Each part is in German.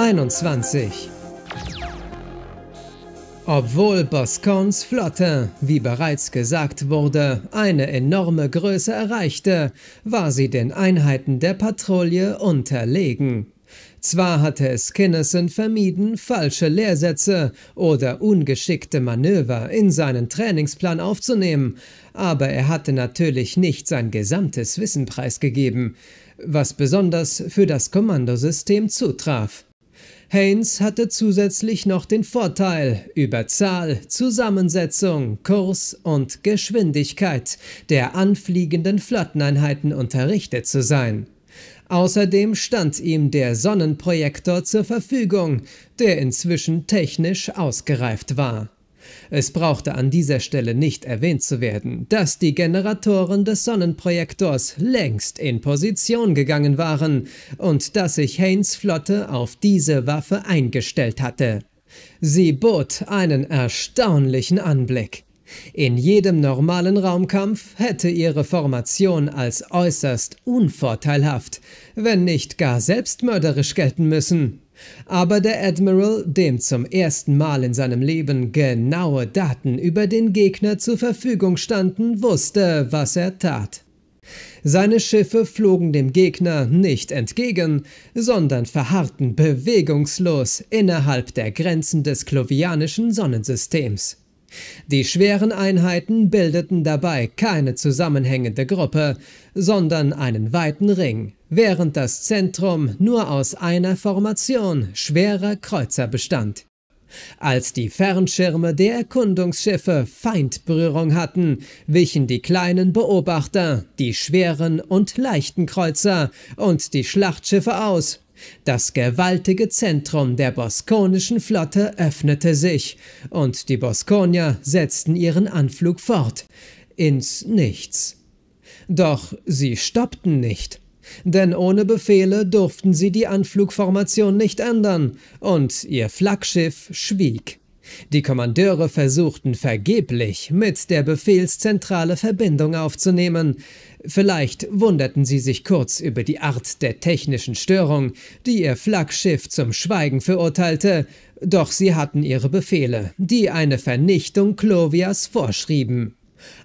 21. Obwohl Boscons Flotte, wie bereits gesagt wurde, eine enorme Größe erreichte, war sie den Einheiten der Patrouille unterlegen. Zwar hatte es Kinnison vermieden, falsche Lehrsätze oder ungeschickte Manöver in seinen Trainingsplan aufzunehmen, aber er hatte natürlich nicht sein gesamtes Wissen preisgegeben, was besonders für das Kommandosystem zutraf. Haynes hatte zusätzlich noch den Vorteil über Zahl, Zusammensetzung, Kurs und Geschwindigkeit der anfliegenden Flotteneinheiten unterrichtet zu sein. Außerdem stand ihm der Sonnenprojektor zur Verfügung, der inzwischen technisch ausgereift war. Es brauchte an dieser Stelle nicht erwähnt zu werden, dass die Generatoren des Sonnenprojektors längst in Position gegangen waren und dass sich Haynes Flotte auf diese Waffe eingestellt hatte. Sie bot einen erstaunlichen Anblick. In jedem normalen Raumkampf hätte ihre Formation als äußerst unvorteilhaft, wenn nicht gar selbstmörderisch gelten müssen aber der Admiral, dem zum ersten Mal in seinem Leben genaue Daten über den Gegner zur Verfügung standen, wusste, was er tat. Seine Schiffe flogen dem Gegner nicht entgegen, sondern verharrten bewegungslos innerhalb der Grenzen des klovianischen Sonnensystems. Die schweren Einheiten bildeten dabei keine zusammenhängende Gruppe, sondern einen weiten Ring, während das Zentrum nur aus einer Formation schwerer Kreuzer bestand. Als die Fernschirme der Erkundungsschiffe Feindberührung hatten, wichen die kleinen Beobachter, die schweren und leichten Kreuzer und die Schlachtschiffe aus. Das gewaltige Zentrum der boskonischen Flotte öffnete sich, und die Boskonier setzten ihren Anflug fort. Ins Nichts. Doch sie stoppten nicht denn ohne Befehle durften sie die Anflugformation nicht ändern, und ihr Flaggschiff schwieg. Die Kommandeure versuchten vergeblich, mit der Befehlszentrale Verbindung aufzunehmen. Vielleicht wunderten sie sich kurz über die Art der technischen Störung, die ihr Flaggschiff zum Schweigen verurteilte, doch sie hatten ihre Befehle, die eine Vernichtung Clovias vorschrieben.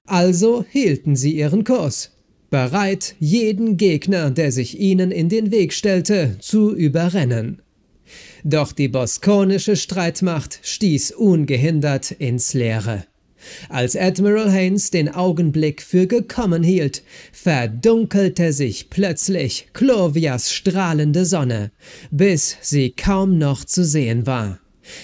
Also hielten sie ihren Kurs, bereit, jeden Gegner, der sich ihnen in den Weg stellte, zu überrennen. Doch die boskonische Streitmacht stieß ungehindert ins Leere. Als Admiral Haynes den Augenblick für gekommen hielt, verdunkelte sich plötzlich Clovias strahlende Sonne, bis sie kaum noch zu sehen war.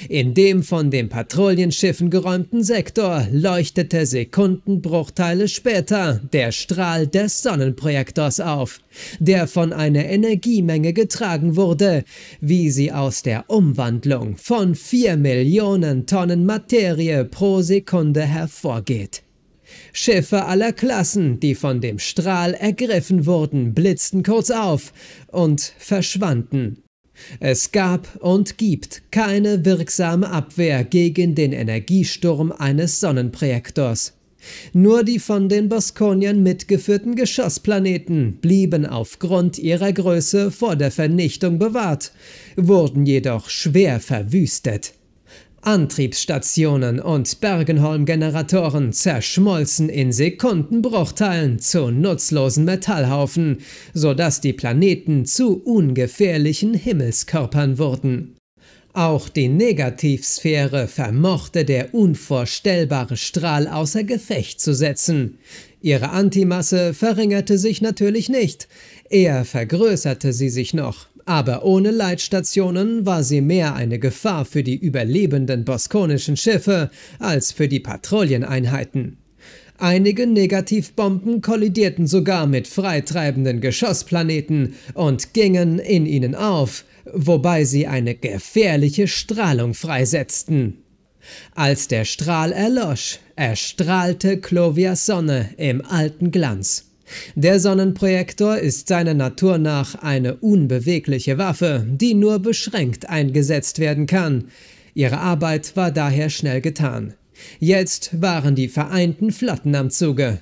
In dem von den Patrouillenschiffen geräumten Sektor leuchtete Sekundenbruchteile später der Strahl des Sonnenprojektors auf, der von einer Energiemenge getragen wurde, wie sie aus der Umwandlung von 4 Millionen Tonnen Materie pro Sekunde hervorgeht. Schiffe aller Klassen, die von dem Strahl ergriffen wurden, blitzten kurz auf und verschwanden es gab und gibt keine wirksame Abwehr gegen den Energiesturm eines Sonnenprojektors. Nur die von den Boskoniern mitgeführten Geschossplaneten blieben aufgrund ihrer Größe vor der Vernichtung bewahrt, wurden jedoch schwer verwüstet. Antriebsstationen und Bergenholm-Generatoren zerschmolzen in Sekundenbruchteilen zu nutzlosen Metallhaufen, sodass die Planeten zu ungefährlichen Himmelskörpern wurden. Auch die Negativsphäre vermochte der unvorstellbare Strahl außer Gefecht zu setzen. Ihre Antimasse verringerte sich natürlich nicht, eher vergrößerte sie sich noch. Aber ohne Leitstationen war sie mehr eine Gefahr für die überlebenden boskonischen Schiffe als für die Patrouilleneinheiten. Einige Negativbomben kollidierten sogar mit freitreibenden Geschossplaneten und gingen in ihnen auf, wobei sie eine gefährliche Strahlung freisetzten. Als der Strahl erlosch, erstrahlte Clovias Sonne im alten Glanz. Der Sonnenprojektor ist seiner Natur nach eine unbewegliche Waffe, die nur beschränkt eingesetzt werden kann. Ihre Arbeit war daher schnell getan. Jetzt waren die vereinten Flotten am Zuge.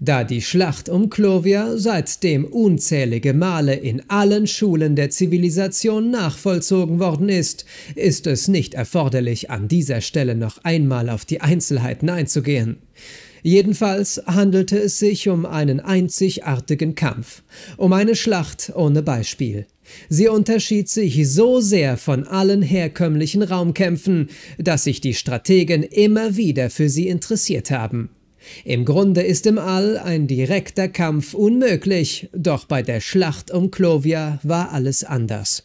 Da die Schlacht um Clovia seitdem unzählige Male in allen Schulen der Zivilisation nachvollzogen worden ist, ist es nicht erforderlich, an dieser Stelle noch einmal auf die Einzelheiten einzugehen. Jedenfalls handelte es sich um einen einzigartigen Kampf, um eine Schlacht ohne Beispiel. Sie unterschied sich so sehr von allen herkömmlichen Raumkämpfen, dass sich die Strategen immer wieder für sie interessiert haben. Im Grunde ist im All ein direkter Kampf unmöglich, doch bei der Schlacht um Clovia war alles anders.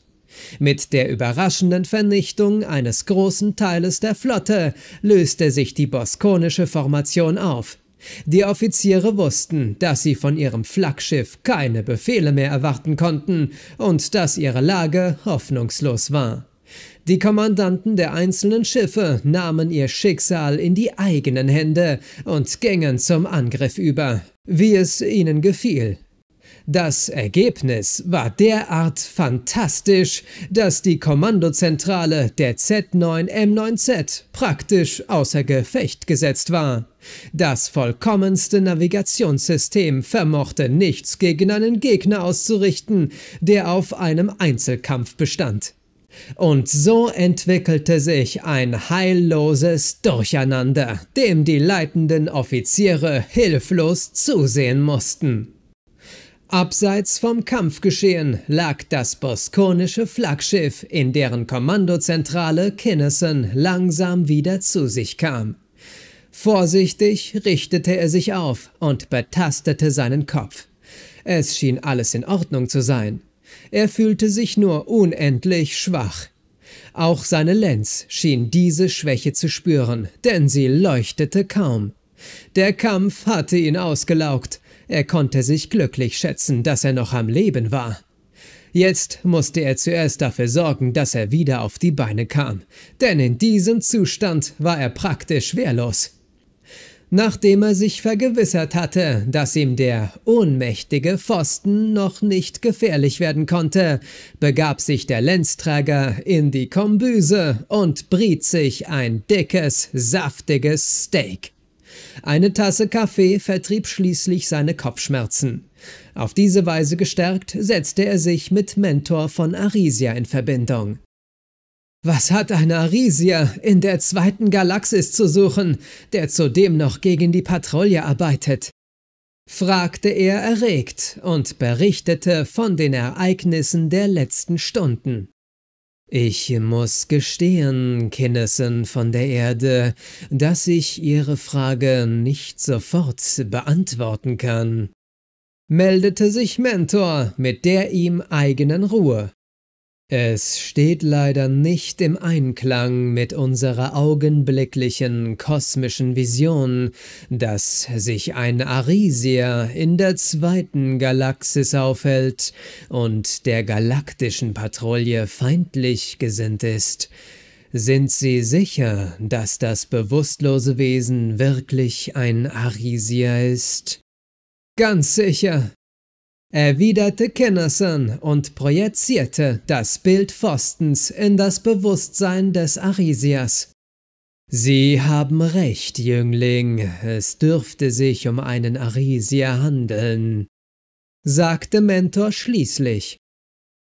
Mit der überraschenden Vernichtung eines großen Teiles der Flotte löste sich die boskonische Formation auf. Die Offiziere wussten, dass sie von ihrem Flaggschiff keine Befehle mehr erwarten konnten und dass ihre Lage hoffnungslos war. Die Kommandanten der einzelnen Schiffe nahmen ihr Schicksal in die eigenen Hände und gingen zum Angriff über, wie es ihnen gefiel. Das Ergebnis war derart fantastisch, dass die Kommandozentrale der Z9M9Z praktisch außer Gefecht gesetzt war. Das vollkommenste Navigationssystem vermochte nichts gegen einen Gegner auszurichten, der auf einem Einzelkampf bestand. Und so entwickelte sich ein heilloses Durcheinander, dem die leitenden Offiziere hilflos zusehen mussten. Abseits vom Kampfgeschehen lag das boskonische Flaggschiff, in deren Kommandozentrale Kinnison langsam wieder zu sich kam. Vorsichtig richtete er sich auf und betastete seinen Kopf. Es schien alles in Ordnung zu sein. Er fühlte sich nur unendlich schwach. Auch seine Lenz schien diese Schwäche zu spüren, denn sie leuchtete kaum. Der Kampf hatte ihn ausgelaugt, er konnte sich glücklich schätzen, dass er noch am Leben war. Jetzt musste er zuerst dafür sorgen, dass er wieder auf die Beine kam, denn in diesem Zustand war er praktisch wehrlos. Nachdem er sich vergewissert hatte, dass ihm der ohnmächtige Pfosten noch nicht gefährlich werden konnte, begab sich der Lenzträger in die Kombüse und briet sich ein dickes, saftiges Steak. Eine Tasse Kaffee vertrieb schließlich seine Kopfschmerzen. Auf diese Weise gestärkt setzte er sich mit Mentor von Arisia in Verbindung. Was hat ein Arisia in der zweiten Galaxis zu suchen, der zudem noch gegen die Patrouille arbeitet? fragte er erregt und berichtete von den Ereignissen der letzten Stunden. Ich muss gestehen, Kinnison von der Erde, dass ich Ihre Frage nicht sofort beantworten kann, meldete sich Mentor mit der ihm eigenen Ruhe. Es steht leider nicht im Einklang mit unserer augenblicklichen kosmischen Vision, dass sich ein Arisier in der zweiten Galaxis aufhält und der galaktischen Patrouille feindlich gesinnt ist. Sind Sie sicher, dass das bewusstlose Wesen wirklich ein Arisier ist? Ganz sicher, erwiderte Kinnerson und projizierte das Bild Fostens in das Bewusstsein des Arisiers. Sie haben recht, Jüngling, es dürfte sich um einen Arisier handeln, sagte Mentor schließlich.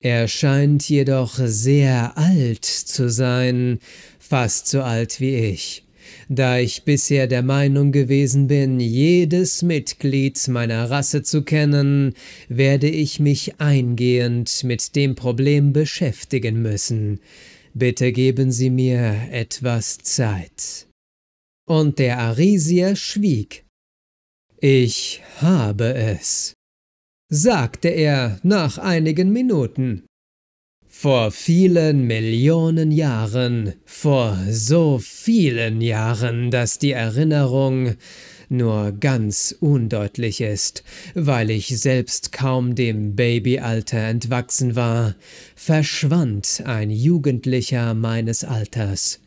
Er scheint jedoch sehr alt zu sein, fast so alt wie ich da ich bisher der Meinung gewesen bin, jedes Mitglied meiner Rasse zu kennen, werde ich mich eingehend mit dem Problem beschäftigen müssen. Bitte geben Sie mir etwas Zeit. Und der Arisier schwieg. Ich habe es, sagte er nach einigen Minuten. Vor vielen Millionen Jahren, vor so vielen Jahren, dass die Erinnerung nur ganz undeutlich ist, weil ich selbst kaum dem Babyalter entwachsen war, verschwand ein Jugendlicher meines Alters.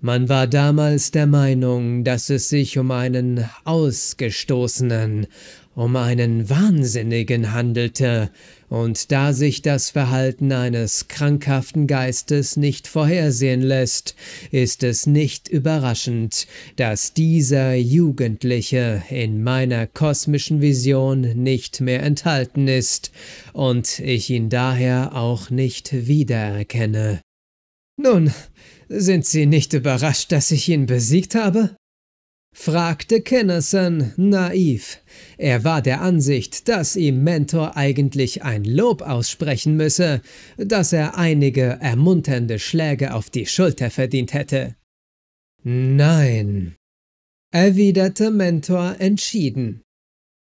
Man war damals der Meinung, dass es sich um einen ausgestoßenen, um einen Wahnsinnigen handelte, und da sich das Verhalten eines krankhaften Geistes nicht vorhersehen lässt, ist es nicht überraschend, dass dieser Jugendliche in meiner kosmischen Vision nicht mehr enthalten ist und ich ihn daher auch nicht wiedererkenne. Nun, sind Sie nicht überrascht, dass ich ihn besiegt habe? fragte Kinnison naiv. Er war der Ansicht, dass ihm Mentor eigentlich ein Lob aussprechen müsse, dass er einige ermunternde Schläge auf die Schulter verdient hätte. Nein, erwiderte Mentor entschieden.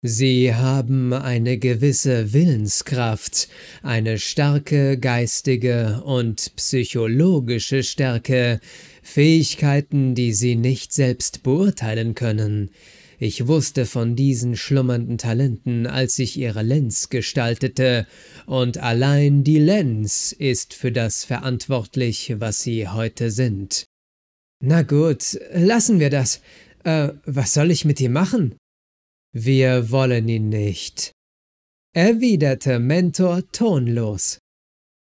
Sie haben eine gewisse Willenskraft, eine starke geistige und psychologische Stärke, Fähigkeiten, die Sie nicht selbst beurteilen können. Ich wusste von diesen schlummernden Talenten, als ich ihre Lenz gestaltete, und allein die Lenz ist für das verantwortlich, was Sie heute sind. Na gut, lassen wir das. Äh, was soll ich mit ihr machen? Wir wollen ihn nicht, erwiderte Mentor tonlos.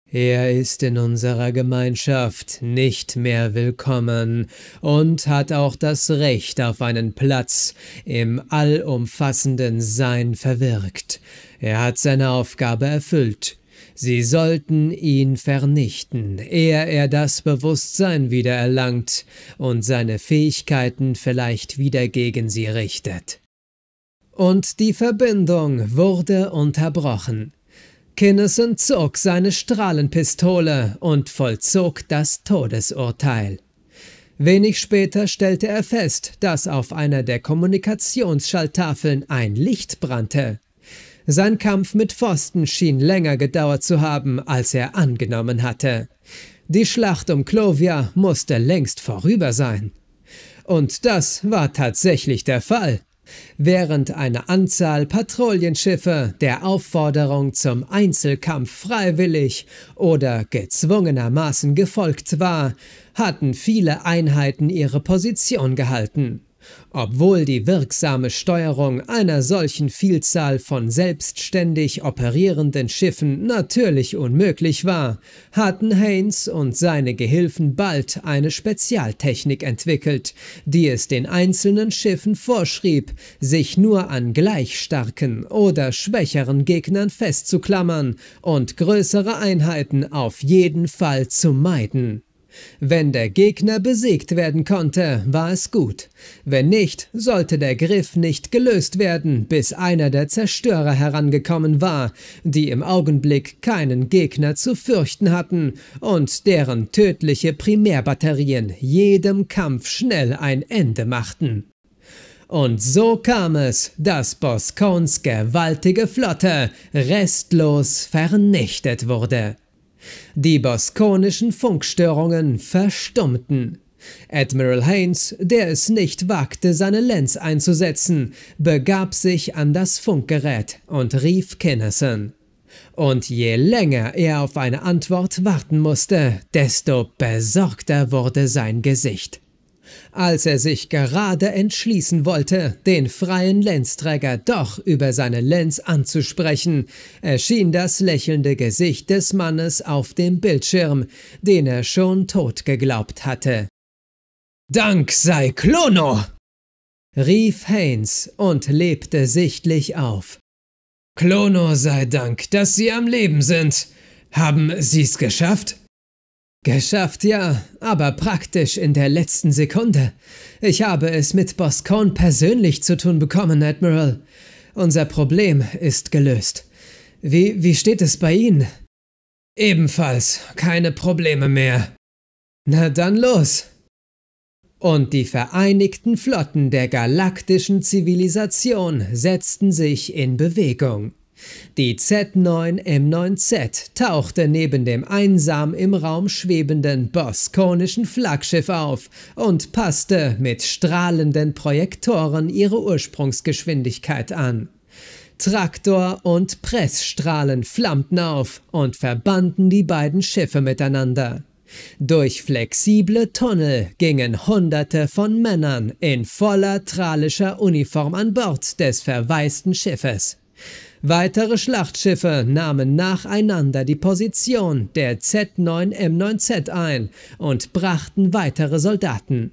Er ist in unserer Gemeinschaft nicht mehr willkommen und hat auch das Recht auf einen Platz im allumfassenden Sein verwirkt. Er hat seine Aufgabe erfüllt. Sie sollten ihn vernichten, ehe er das Bewusstsein wiedererlangt und seine Fähigkeiten vielleicht wieder gegen sie richtet und die Verbindung wurde unterbrochen. Kinnison zog seine Strahlenpistole und vollzog das Todesurteil. Wenig später stellte er fest, dass auf einer der Kommunikationsschalttafeln ein Licht brannte. Sein Kampf mit Pfosten schien länger gedauert zu haben, als er angenommen hatte. Die Schlacht um Clovia musste längst vorüber sein. Und das war tatsächlich der Fall. Während eine Anzahl Patrouillenschiffe der Aufforderung zum Einzelkampf freiwillig oder gezwungenermaßen gefolgt war, hatten viele Einheiten ihre Position gehalten. Obwohl die wirksame Steuerung einer solchen Vielzahl von selbstständig operierenden Schiffen natürlich unmöglich war, hatten Haynes und seine Gehilfen bald eine Spezialtechnik entwickelt, die es den einzelnen Schiffen vorschrieb, sich nur an gleich starken oder schwächeren Gegnern festzuklammern und größere Einheiten auf jeden Fall zu meiden. Wenn der Gegner besiegt werden konnte, war es gut. Wenn nicht, sollte der Griff nicht gelöst werden, bis einer der Zerstörer herangekommen war, die im Augenblick keinen Gegner zu fürchten hatten und deren tödliche Primärbatterien jedem Kampf schnell ein Ende machten. Und so kam es, dass Boscons gewaltige Flotte restlos vernichtet wurde. Die baskonischen Funkstörungen verstummten. Admiral Haynes, der es nicht wagte, seine Lens einzusetzen, begab sich an das Funkgerät und rief Kinnison. Und je länger er auf eine Antwort warten musste, desto besorgter wurde sein Gesicht als er sich gerade entschließen wollte, den freien Lenzträger doch über seine Lenz anzusprechen, erschien das lächelnde Gesicht des Mannes auf dem Bildschirm, den er schon tot geglaubt hatte. Dank sei Klono! rief Haynes und lebte sichtlich auf. Klono sei Dank, dass Sie am Leben sind. Haben Sie's geschafft? Geschafft, ja, aber praktisch in der letzten Sekunde. Ich habe es mit Boss Korn persönlich zu tun bekommen, Admiral. Unser Problem ist gelöst. Wie, wie steht es bei Ihnen? Ebenfalls keine Probleme mehr. Na dann los. Und die Vereinigten Flotten der galaktischen Zivilisation setzten sich in Bewegung. Die Z9M9Z tauchte neben dem einsam im Raum schwebenden boskonischen Flaggschiff auf und passte mit strahlenden Projektoren ihre Ursprungsgeschwindigkeit an. Traktor und Pressstrahlen flammten auf und verbanden die beiden Schiffe miteinander. Durch flexible Tunnel gingen Hunderte von Männern in voller tralischer Uniform an Bord des verwaisten Schiffes. Weitere Schlachtschiffe nahmen nacheinander die Position der Z9M9Z ein und brachten weitere Soldaten.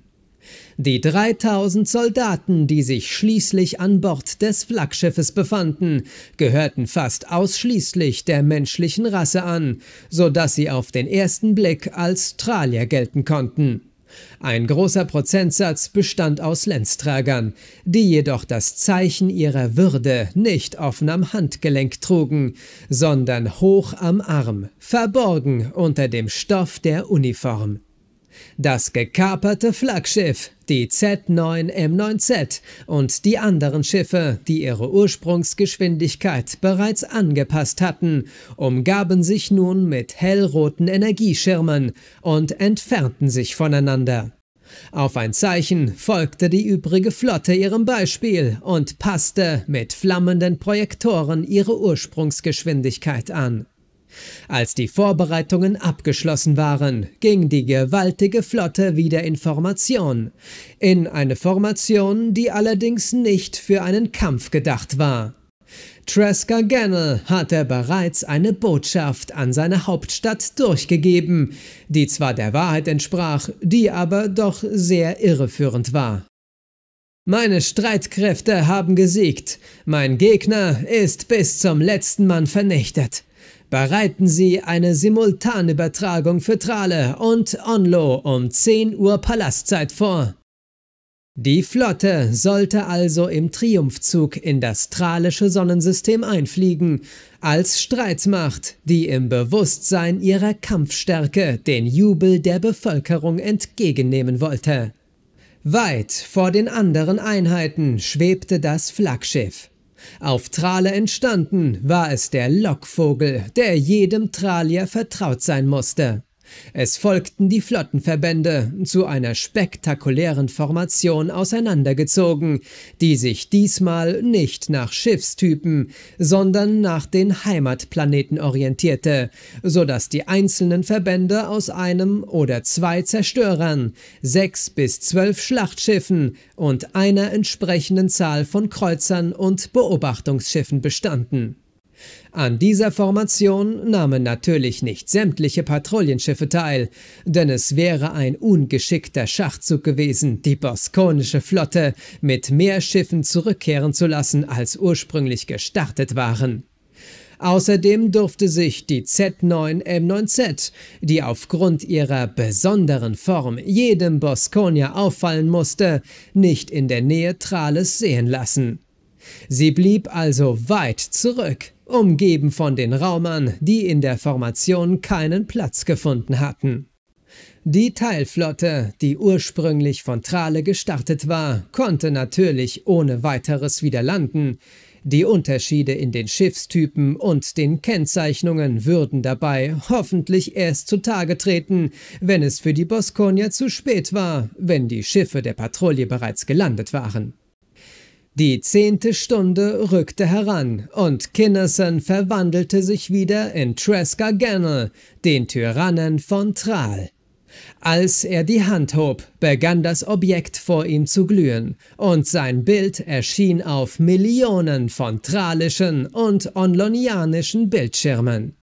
Die 3000 Soldaten, die sich schließlich an Bord des Flaggschiffes befanden, gehörten fast ausschließlich der menschlichen Rasse an, so dass sie auf den ersten Blick als Tralier gelten konnten. Ein großer Prozentsatz bestand aus Lenztragern, die jedoch das Zeichen ihrer Würde nicht offen am Handgelenk trugen, sondern hoch am Arm, verborgen unter dem Stoff der Uniform das gekaperte Flaggschiff, die Z9M9Z und die anderen Schiffe, die ihre Ursprungsgeschwindigkeit bereits angepasst hatten, umgaben sich nun mit hellroten Energieschirmen und entfernten sich voneinander. Auf ein Zeichen folgte die übrige Flotte ihrem Beispiel und passte mit flammenden Projektoren ihre Ursprungsgeschwindigkeit an. Als die Vorbereitungen abgeschlossen waren, ging die gewaltige Flotte wieder in Formation. In eine Formation, die allerdings nicht für einen Kampf gedacht war. Tresca Gannel hatte bereits eine Botschaft an seine Hauptstadt durchgegeben, die zwar der Wahrheit entsprach, die aber doch sehr irreführend war. Meine Streitkräfte haben gesiegt, mein Gegner ist bis zum letzten Mann vernichtet bereiten Sie eine Simultanübertragung für Trale und Onlo um 10 Uhr Palastzeit vor. Die Flotte sollte also im Triumphzug in das tralische Sonnensystem einfliegen, als Streitmacht, die im Bewusstsein ihrer Kampfstärke den Jubel der Bevölkerung entgegennehmen wollte. Weit vor den anderen Einheiten schwebte das Flaggschiff. Auf Trale entstanden war es der Lockvogel, der jedem Tralier vertraut sein musste. Es folgten die Flottenverbände, zu einer spektakulären Formation auseinandergezogen, die sich diesmal nicht nach Schiffstypen, sondern nach den Heimatplaneten orientierte, so dass die einzelnen Verbände aus einem oder zwei Zerstörern, sechs bis zwölf Schlachtschiffen und einer entsprechenden Zahl von Kreuzern und Beobachtungsschiffen bestanden. An dieser Formation nahmen natürlich nicht sämtliche Patrouillenschiffe teil, denn es wäre ein ungeschickter Schachzug gewesen, die boskonische Flotte mit mehr Schiffen zurückkehren zu lassen, als ursprünglich gestartet waren. Außerdem durfte sich die Z9M9Z, die aufgrund ihrer besonderen Form jedem Boskonier auffallen musste, nicht in der Nähe Trales sehen lassen. Sie blieb also weit zurück, umgeben von den Raumern, die in der Formation keinen Platz gefunden hatten. Die Teilflotte, die ursprünglich von Trale gestartet war, konnte natürlich ohne weiteres wieder landen. Die Unterschiede in den Schiffstypen und den Kennzeichnungen würden dabei hoffentlich erst zutage treten, wenn es für die Boskonia zu spät war, wenn die Schiffe der Patrouille bereits gelandet waren. Die zehnte Stunde rückte heran und Kinnerson verwandelte sich wieder in Tresca Gannel, den Tyrannen von Tral. Als er die Hand hob, begann das Objekt vor ihm zu glühen, und sein Bild erschien auf Millionen von tralischen und onlonianischen Bildschirmen.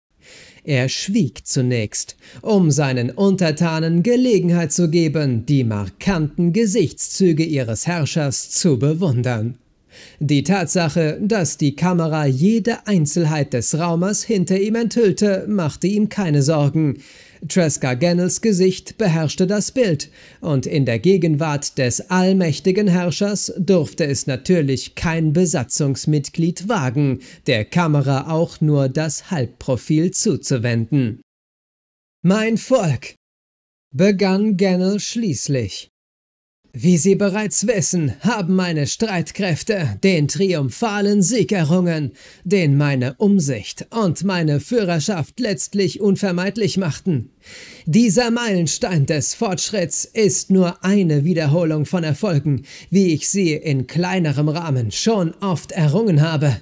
Er schwieg zunächst, um seinen Untertanen Gelegenheit zu geben, die markanten Gesichtszüge ihres Herrschers zu bewundern. Die Tatsache, dass die Kamera jede Einzelheit des Raumes hinter ihm enthüllte, machte ihm keine Sorgen. Tresca Gennels Gesicht beherrschte das Bild, und in der Gegenwart des allmächtigen Herrschers durfte es natürlich kein Besatzungsmitglied wagen, der Kamera auch nur das Halbprofil zuzuwenden. Mein Volk! begann Gennel schließlich. Wie Sie bereits wissen, haben meine Streitkräfte den triumphalen Sieg errungen, den meine Umsicht und meine Führerschaft letztlich unvermeidlich machten. Dieser Meilenstein des Fortschritts ist nur eine Wiederholung von Erfolgen, wie ich sie in kleinerem Rahmen schon oft errungen habe.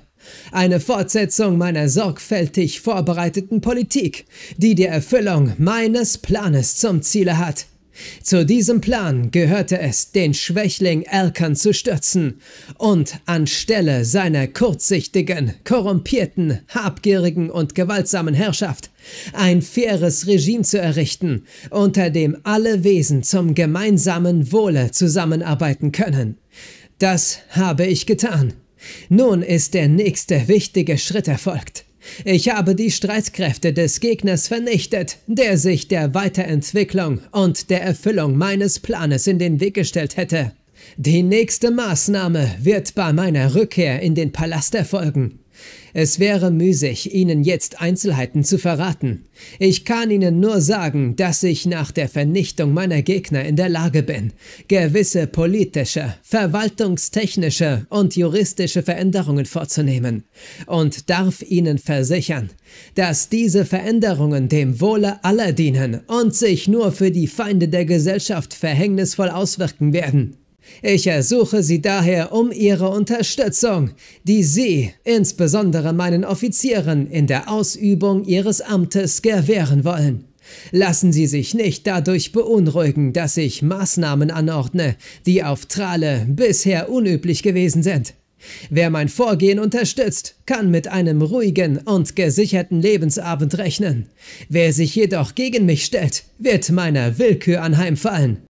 Eine Fortsetzung meiner sorgfältig vorbereiteten Politik, die die Erfüllung meines Planes zum Ziele hat. Zu diesem Plan gehörte es, den Schwächling Elkan zu stürzen und anstelle seiner kurzsichtigen, korrumpierten, habgierigen und gewaltsamen Herrschaft ein faires Regime zu errichten, unter dem alle Wesen zum gemeinsamen Wohle zusammenarbeiten können. Das habe ich getan. Nun ist der nächste wichtige Schritt erfolgt. Ich habe die Streitkräfte des Gegners vernichtet, der sich der Weiterentwicklung und der Erfüllung meines Planes in den Weg gestellt hätte. Die nächste Maßnahme wird bei meiner Rückkehr in den Palast erfolgen. Es wäre müßig, Ihnen jetzt Einzelheiten zu verraten. Ich kann Ihnen nur sagen, dass ich nach der Vernichtung meiner Gegner in der Lage bin, gewisse politische, verwaltungstechnische und juristische Veränderungen vorzunehmen und darf Ihnen versichern, dass diese Veränderungen dem Wohle aller dienen und sich nur für die Feinde der Gesellschaft verhängnisvoll auswirken werden. Ich ersuche Sie daher um Ihre Unterstützung, die Sie, insbesondere meinen Offizieren, in der Ausübung Ihres Amtes gewähren wollen. Lassen Sie sich nicht dadurch beunruhigen, dass ich Maßnahmen anordne, die auf Trale bisher unüblich gewesen sind. Wer mein Vorgehen unterstützt, kann mit einem ruhigen und gesicherten Lebensabend rechnen. Wer sich jedoch gegen mich stellt, wird meiner Willkür anheimfallen.